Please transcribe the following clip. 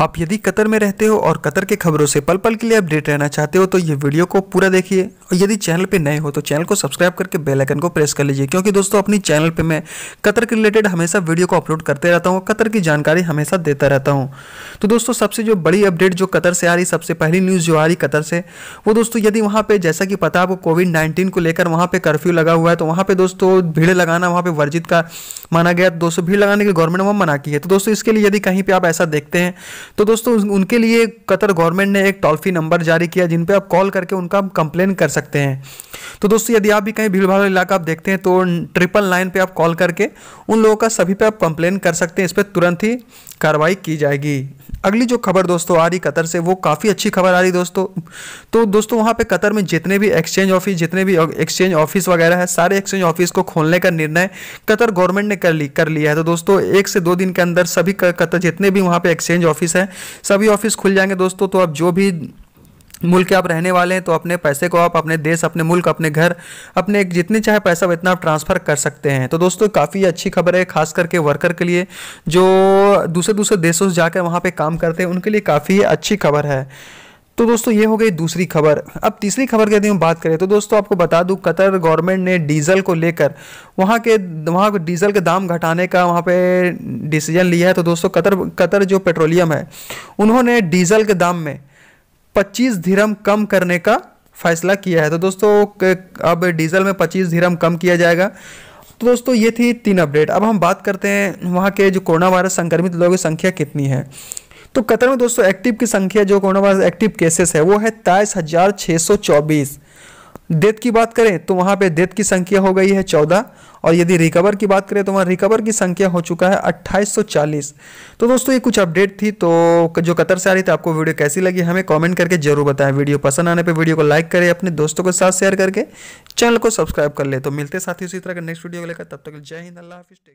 आप यदि कतर में रहते हो और कतर के खबरों से पल पल के लिए अपडेट रहना चाहते हो तो ये वीडियो को पूरा देखिए और यदि चैनल पे नए हो तो चैनल को सब्सक्राइब करके बेल आइकन को प्रेस कर लीजिए क्योंकि दोस्तों अपनी चैनल पे मैं कतर के रिलेटेड हमेशा वीडियो को अपलोड करते रहता हूँ कतर की जानकारी हमेशा देता रहता हूँ तो दोस्तों सबसे जो बड़ी अपडेट जो कतर से आ रही सबसे पहली न्यूज़ जो आ रही कतर से वो दोस्तों यदि वहाँ पर जैसा कि पता आपको कोविड नाइन्टीन को लेकर वहाँ पर कर्फ्यू लगा हुआ है तो वहाँ पर दोस्तों भीड़ लगाना वहाँ पर वर्जित का माना गया दोस्तों भीड़ लगाने के लिए गवर्नमेंट वहाँ मना की है तो दोस्तों इसके लिए यदि कहीं पर आप ऐसा देखते हैं तो दोस्तों उनके लिए कतर गवर्नमेंट ने एक टोल फ्री नंबर जारी किया जिन आप कॉल करके उनका कंप्लेन कर सकते हैं तो दोस्तों यदि आप भी कहीं भीड़ भाड़ इलाका आप देखते हैं तो ट्रिपल नाइन पर आप कॉल करके उन लोगों का सभी पर आप कंप्लेन कर सकते हैं इस पर तुरंत ही कार्रवाई की जाएगी अगली जो खबर दोस्तों आ रही कतर से वो काफ़ी अच्छी खबर आ रही दोस्तों तो दोस्तों वहाँ पे कतर में जितने भी एक्सचेंज ऑफिस जितने भी एक्सचेंज ऑफिस वगैरह है सारे एक्सचेंज ऑफिस को खोलने का निर्णय कतर गवर्नमेंट ने कर ली कर लिया है तो दोस्तों एक से दो दिन के अंदर सभी कतर जितने भी वहाँ पे एक्सचेंज ऑफिस हैं सभी ऑफिस खुल जाएंगे दोस्तों तो अब जो भी मुल्क के आप रहने वाले हैं तो अपने पैसे को आप अपने देश अपने मुल्क अपने घर अपने जितने चाहे पैसा उतना आप ट्रांसफ़र कर सकते हैं तो दोस्तों काफ़ी अच्छी खबर है खास करके वर्कर के लिए जो दूसरे दूसरे देशों से जाकर वहाँ पे काम करते हैं उनके लिए काफ़ी अच्छी खबर है तो दोस्तों ये हो गई दूसरी खबर अब तीसरी खबर की यदि हम बात करें तो दोस्तों आपको बता दूं कतर गवर्नमेंट ने डीजल को लेकर वहाँ के वहाँ डीजल के दाम घटाने का वहाँ पे डिसीजन लिया है तो दोस्तों कतर कतर जो पेट्रोलियम है उन्होंने डीजल के दाम में 25 धीरम कम करने का फैसला किया है तो दोस्तों अब डीजल में 25 धीरम कम किया जाएगा तो दोस्तों ये थी तीन अपडेट अब हम बात करते हैं वहाँ के जो कोरोना वायरस संक्रमित लोगों की संख्या कितनी है तो कतर में दोस्तों एक्टिव की संख्या जो कोरोना वायरस एक्टिव केसेस है वो है तेईस हज़ार छः सौ चौबीस डेथ की बात करें तो वहां पे डेथ की संख्या हो गई है चौदह और यदि रिकवर की बात करें तो वहां रिकवर की संख्या हो चुका है 2840 तो दोस्तों ये कुछ अपडेट थी तो जो कतर से आ रही थी आपको वीडियो कैसी लगी हमें कमेंट करके जरूर बताएं वीडियो पसंद आने पे वीडियो को लाइक करें अपने दोस्तों के साथ शेयर करके चैनल को सब्सक्राइब कर ले तो मिलते साथ ही उसी तरह का नेक्स्ट वीडियो को लेकर तब तक जय हिंद अल्लाह हाफिज़